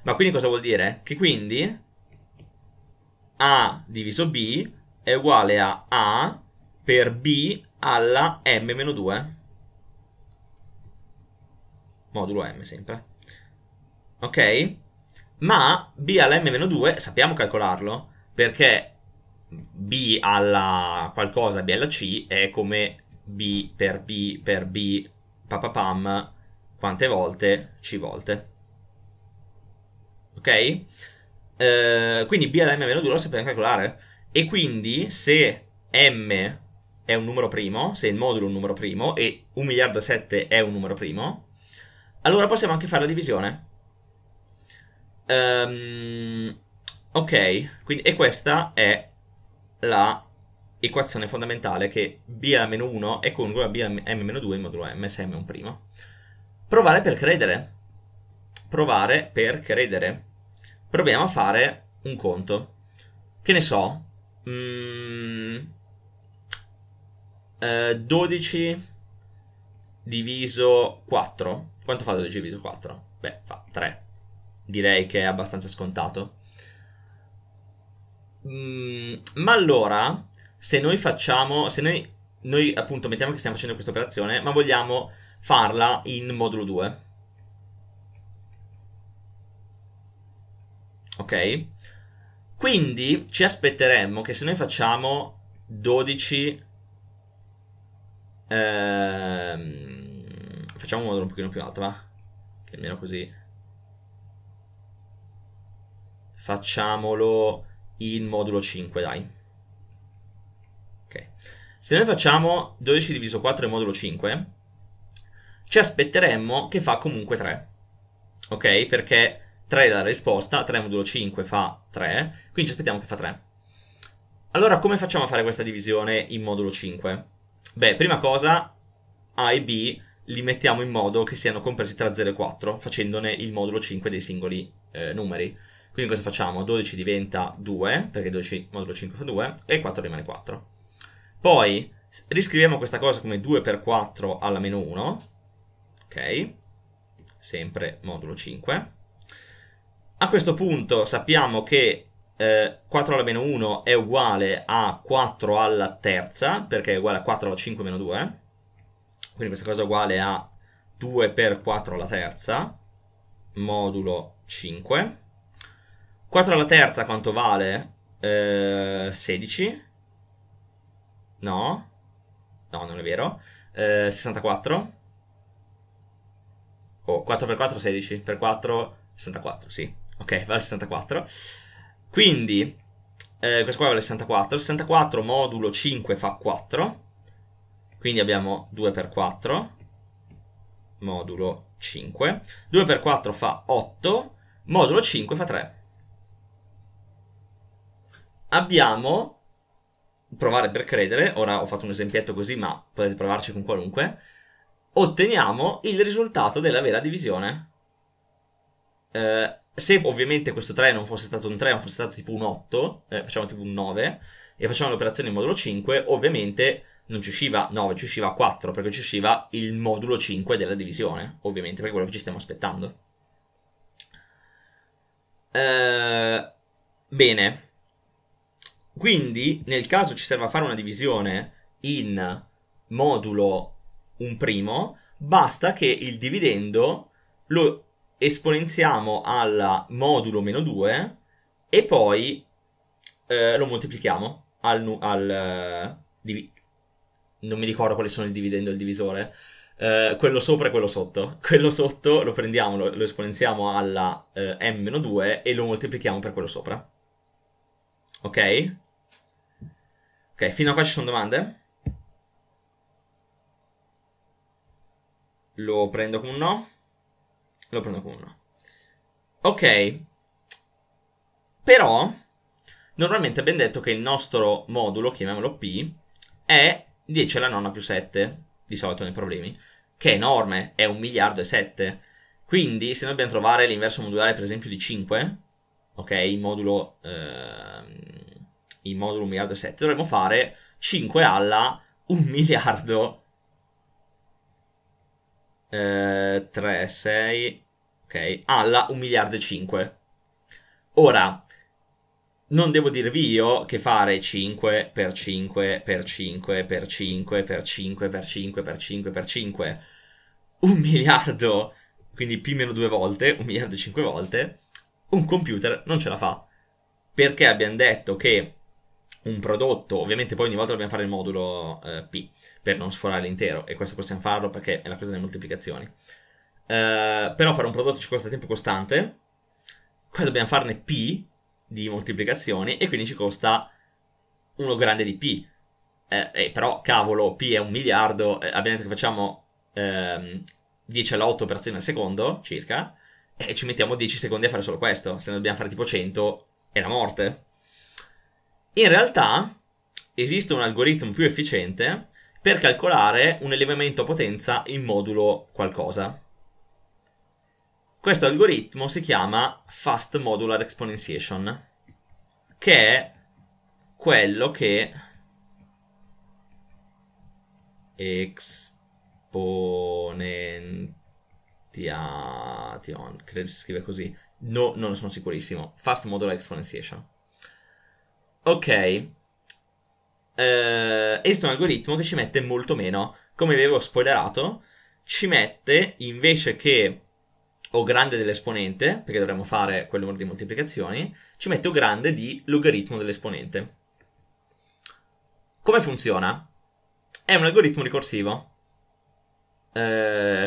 Ma quindi cosa vuol dire? Che quindi a diviso b è uguale a a per b alla m-2. Modulo m sempre ok? Ma b alla m 2 sappiamo calcolarlo perché b alla qualcosa, b alla c è come b per b per b papapam quante volte? c volte. Ok? Eh, quindi b alla m 2 lo sappiamo calcolare. E quindi se m è un numero primo, se il modulo è un numero primo e 1 miliardo 7 è un numero primo, allora possiamo anche fare la divisione. Um, ok, quindi, e questa è la equazione fondamentale che b alla meno 1 è congrua a b alla m meno 2 in modulo m se m è un primo. Provare per credere. Provare per credere. Proviamo a fare un conto. Che ne so, mm, eh, 12 diviso 4. Quanto fa 12 diviso 4? Beh, fa 3 direi che è abbastanza scontato. Mm, ma allora, se noi facciamo, se noi, noi appunto mettiamo che stiamo facendo questa operazione, ma vogliamo farla in modulo 2. Ok? Quindi ci aspetteremmo che se noi facciamo 12... Ehm, facciamo un modulo un pochino più alto, va? Che almeno così facciamolo in modulo 5, dai. Ok. Se noi facciamo 12 diviso 4 in modulo 5, ci aspetteremmo che fa comunque 3. Ok? Perché 3 è la risposta, 3 modulo 5 fa 3, quindi ci aspettiamo che fa 3. Allora, come facciamo a fare questa divisione in modulo 5? Beh, prima cosa, A e B li mettiamo in modo che siano compresi tra 0 e 4, facendone il modulo 5 dei singoli eh, numeri. Quindi cosa facciamo? 12 diventa 2, perché 12 modulo 5 fa 2, e 4 rimane 4. Poi riscriviamo questa cosa come 2 per 4 alla meno 1, ok? Sempre modulo 5. A questo punto sappiamo che eh, 4 alla meno 1 è uguale a 4 alla terza, perché è uguale a 4 alla 5 meno 2, quindi questa cosa è uguale a 2 per 4 alla terza, modulo 5. 4 alla terza quanto vale? Eh, 16. No. No, non è vero. Eh, 64. Oh, 4 per 4 16, per 4 64, sì. Ok, vale 64. Quindi, eh, questo qua vale 64. 64 modulo 5 fa 4. Quindi abbiamo 2 per 4 modulo 5. 2 per 4 fa 8. Modulo 5 fa 3 abbiamo provare per credere, ora ho fatto un esempietto così, ma potete provarci con qualunque, otteniamo il risultato della vera divisione. Eh, se ovviamente questo 3 non fosse stato un 3, ma fosse stato tipo un 8, eh, facciamo tipo un 9, e facciamo l'operazione in modulo 5, ovviamente non ci usciva 9, ci usciva 4, perché ci usciva il modulo 5 della divisione, ovviamente, perché è quello che ci stiamo aspettando. Eh, bene, quindi, nel caso ci serva fare una divisione in modulo un primo, basta che il dividendo lo esponenziamo al modulo meno 2 e poi eh, lo moltiplichiamo al, al eh, divi- non mi ricordo quali sono il dividendo e il divisore eh, quello sopra e quello sotto (laughs) quello sotto lo prendiamo lo, lo esponenziamo alla eh, m-2 e lo moltiplichiamo per quello sopra ok Ok, fino a qua ci sono domande? Lo prendo con un no. Lo prendo con un no. Ok. Però, normalmente abbiamo detto che il nostro modulo, chiamiamolo P, è 10 alla nonna più 7, di solito nei problemi, che è enorme, è 1 miliardo e 7. Quindi, se noi dobbiamo trovare l'inverso modulare, per esempio, di 5, ok, il modulo... Eh, in modulo 1 (laughs) eh, miliardo e 7, dovremmo fare 5 alla 1 miliardo eh, 3, 6, ok, alla 1 miliardo e 5. Ora, non devo dirvi io che fare 5 per 5 per 5 per 5 per 5 per 5 per 5 per 5 1 miliardo, quindi più o meno due volte, 1 miliardo e 5 volte, un computer non ce la fa. Perché abbiamo detto che un prodotto, ovviamente poi ogni volta dobbiamo fare il modulo eh, P per non sforare l'intero e questo possiamo farlo perché è la cosa delle moltiplicazioni. Eh, però fare un prodotto ci costa tempo costante, qua dobbiamo farne P di moltiplicazioni e quindi ci costa uno grande di P. Eh, eh, però cavolo, P è un miliardo, eh, abbiamo detto che facciamo ehm, 10 alla 8 operazioni al secondo circa e ci mettiamo 10 secondi a fare solo questo, se ne dobbiamo fare tipo 100 è la morte. In realtà esiste un algoritmo più efficiente per calcolare un elevamento a potenza in modulo qualcosa. Questo algoritmo si chiama Fast Modular Exponentiation, che è quello che exponentiation, credo si scrive così, no, non sono sicurissimo, Fast Modular Exponentiation. Ok. Uh, esiste un algoritmo che ci mette molto meno. Come vi avevo spoilerato, ci mette invece che o grande dell'esponente, perché dovremmo fare quel numero di moltiplicazioni, ci mette o grande di logaritmo dell'esponente. Come funziona? È un algoritmo ricorsivo. Uh,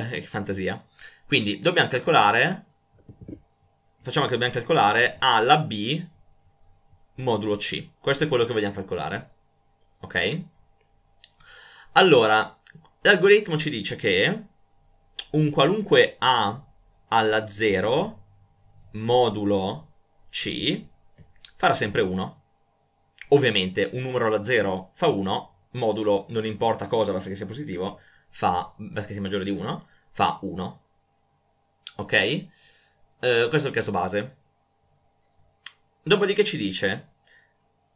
che fantasia. Quindi dobbiamo calcolare. Facciamo che dobbiamo calcolare A alla B modulo C. Questo è quello che vogliamo calcolare. Ok? Allora, l'algoritmo ci dice che un qualunque A alla 0 modulo C farà sempre 1. Ovviamente un numero alla 0 fa 1, modulo non importa cosa, basta che sia positivo, fa, basta che sia maggiore di 1, fa 1. Ok? Eh, questo è il caso base. Dopodiché ci dice,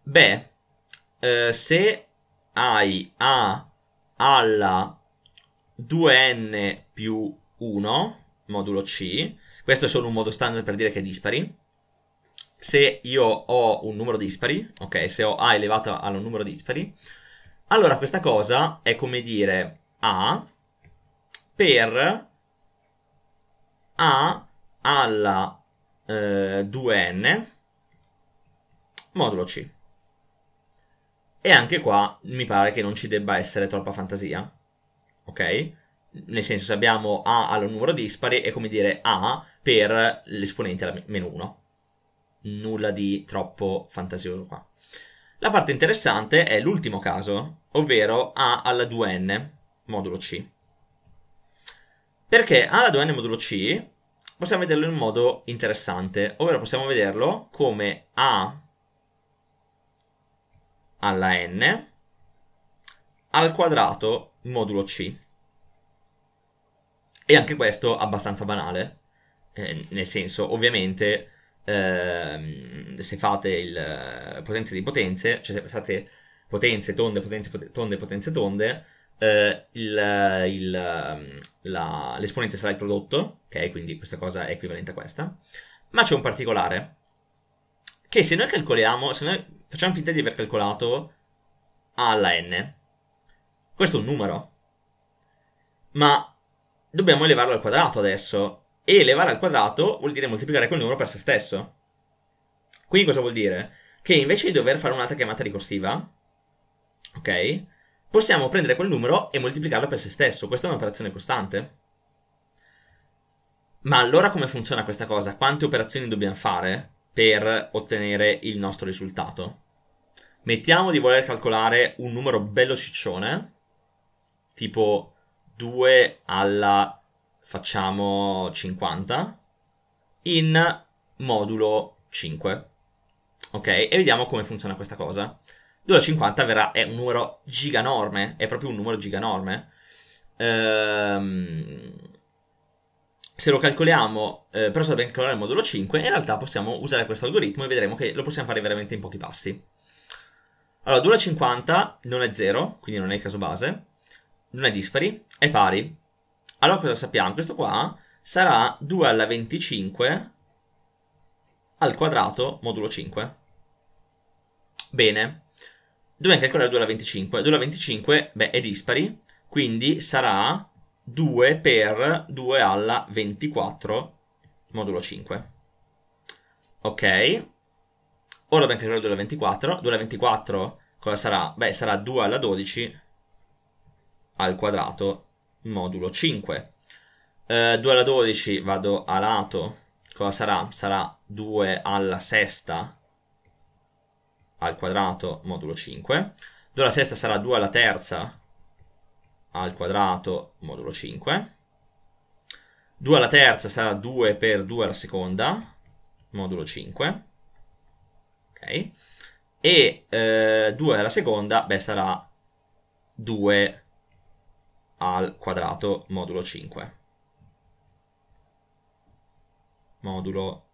beh, eh, se hai A alla 2n più 1, modulo C, questo è solo un modo standard per dire che è dispari, se io ho un numero dispari, ok, se ho A elevato a un numero dispari, allora questa cosa è come dire A per A alla eh, 2n Modulo C. E anche qua mi pare che non ci debba essere troppa fantasia. Ok? Nel senso, se abbiamo A al numero dispari, è come dire A per l'esponente alla meno 1. Nulla di troppo fantasioso qua. La parte interessante è l'ultimo caso, ovvero A alla 2n modulo C. Perché A alla 2n modulo C possiamo vederlo in un modo interessante, ovvero possiamo vederlo come A alla n al quadrato modulo c. E anche questo abbastanza banale, eh, nel senso ovviamente eh, se fate il eh, potenze di potenze, cioè se fate potenze, tonde, potenze, potenze, tonde, potenze, tonde, eh, il, il, ehm, la, l'esponente sarà il prodotto, ok? Quindi questa cosa è equivalente a questa, ma c'è un particolare, che se noi calcoliamo, se noi facciamo finta di aver calcolato A alla n, questo è un numero. Ma dobbiamo elevarlo al quadrato adesso. E elevare al quadrato vuol dire moltiplicare quel numero per se stesso. Quindi cosa vuol dire? Che invece di dover fare un'altra chiamata ricorsiva, ok? Possiamo prendere quel numero e moltiplicarlo per se stesso. Questa è un'operazione costante. Ma allora come funziona questa cosa? Quante operazioni dobbiamo fare? per ottenere il nostro risultato. Mettiamo di voler calcolare un numero bello ciccione, tipo 2 alla facciamo 50 in modulo 5. Ok? E vediamo come funziona questa cosa. 2 alla 50 verrà, è un numero giganorme, è proprio un numero giganorme. Ehm se lo calcoliamo, eh, però se dobbiamo calcolare il modulo 5, in realtà possiamo usare questo algoritmo e vedremo che lo possiamo fare veramente in pochi passi. Allora, 2 50 non è 0, quindi non è il caso base, non è dispari, è pari. Allora cosa sappiamo? Questo qua sarà 2 alla 25 al quadrato modulo 5. Bene, dobbiamo calcolare 2 alla 25. 2 alla 25, beh, è dispari, quindi sarà 2 per 2 alla 24 modulo 5. Ok. Ora dobbiamo calcolare 2 alla 24. 2 alla 24 cosa sarà? Beh, sarà 2 alla 12 al quadrato modulo 5. Uh, 2 alla 12 vado a lato. Cosa sarà? Sarà 2 alla sesta al quadrato modulo 5. 2 alla sesta sarà 2 alla terza al quadrato modulo 5, 2 alla terza sarà 2 per 2 alla seconda modulo 5, ok? E eh, 2 alla seconda, beh, sarà 2 al quadrato modulo 5. Modulo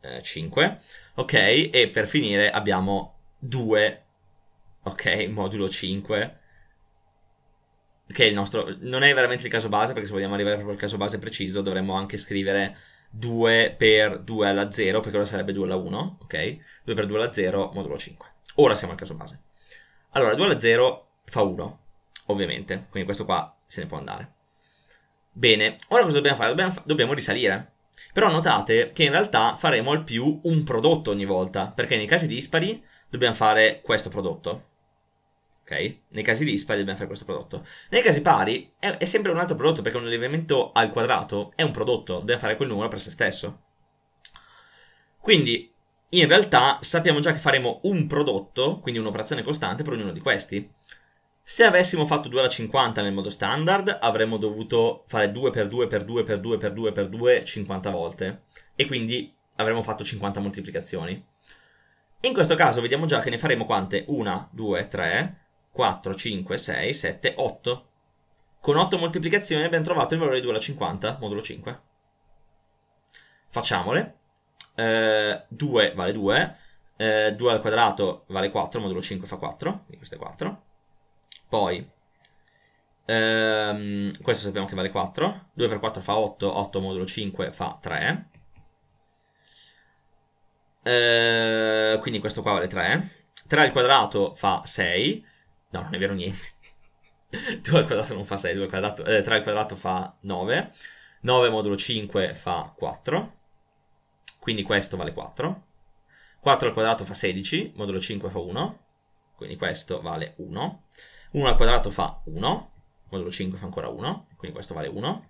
eh, 5, ok? E per finire abbiamo 2, ok, modulo 5 che è il nostro, non è veramente il caso base, perché se vogliamo arrivare proprio al caso base preciso dovremmo anche scrivere 2 per 2 alla 0, perché ora sarebbe 2 alla 1, ok? 2 per 2 alla 0, modulo 5. Ora siamo al caso base. Allora, 2 alla 0 fa 1, ovviamente, quindi questo qua se ne può andare. Bene, ora cosa dobbiamo fare? Dobbiamo, dobbiamo risalire. Però notate che in realtà faremo al più un prodotto ogni volta, perché nei casi dispari dobbiamo fare questo prodotto ok? Nei casi dispari dobbiamo fare questo prodotto. Nei casi pari è, è, sempre un altro prodotto perché un elemento al quadrato è un prodotto, deve fare quel numero per se stesso. Quindi, in realtà, sappiamo già che faremo un prodotto, quindi un'operazione costante per ognuno di questi. Se avessimo fatto 2 alla 50 nel modo standard, avremmo dovuto fare 2 per 2 per 2 per 2 per 2 per 2 50 volte. E quindi avremmo fatto 50 moltiplicazioni. In questo caso vediamo già che ne faremo quante? 1, 2, 3, 4, 5, 6, 7, 8. Con 8 moltiplicazioni abbiamo trovato il valore di 2 alla 50, modulo 5. Facciamole. Eh, 2 vale 2, eh, 2 al quadrato vale 4, modulo 5 fa 4, quindi questo è 4. Poi, ehm, questo sappiamo che vale 4, 2 per 4 fa 8, 8 modulo 5 fa 3. Eh, quindi questo qua vale 3. 3 al quadrato fa 6, No, non è vero niente. 2 (laughs) al quadrato non fa 6, 2 al quadrato, eh, 3 al quadrato fa 9, 9 modulo 5 fa 4, quindi questo vale 4, 4 al quadrato fa 16, modulo 5 fa 1, quindi questo vale 1, 1 al quadrato fa 1, modulo 5 fa ancora 1, quindi questo vale 1,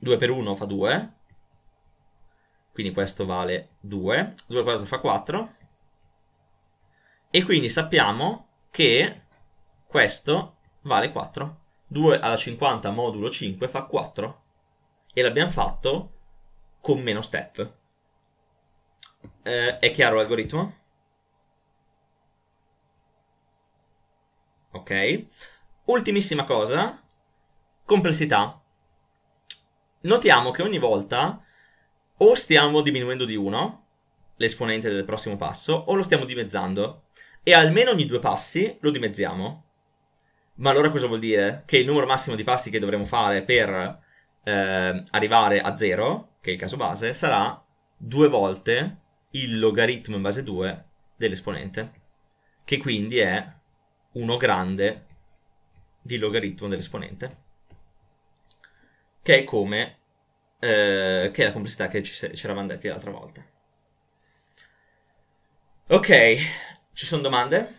2 per 1 fa 2, quindi questo vale 2, 2 al quadrato fa 4, e quindi sappiamo che questo vale 4. 2 alla 50 modulo 5 fa 4. E l'abbiamo fatto con meno step. Eh, è chiaro l'algoritmo? Ok. Ultimissima cosa. Complessità. Notiamo che ogni volta o stiamo diminuendo di 1 l'esponente del prossimo passo o lo stiamo dimezzando. E almeno ogni due passi lo dimezziamo. Ma allora cosa vuol dire? Che il numero massimo di passi che dovremo fare per eh, arrivare a 0, che è il caso base, sarà due volte il logaritmo in base 2 dell'esponente, che quindi è 1 grande di logaritmo dell'esponente, che è come eh, che è la complessità che ci, ci eravamo detti l'altra volta. Ok, ci sono domande?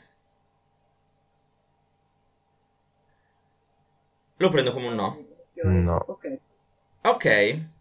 Lo prendo come un no. No. Ok. Ok.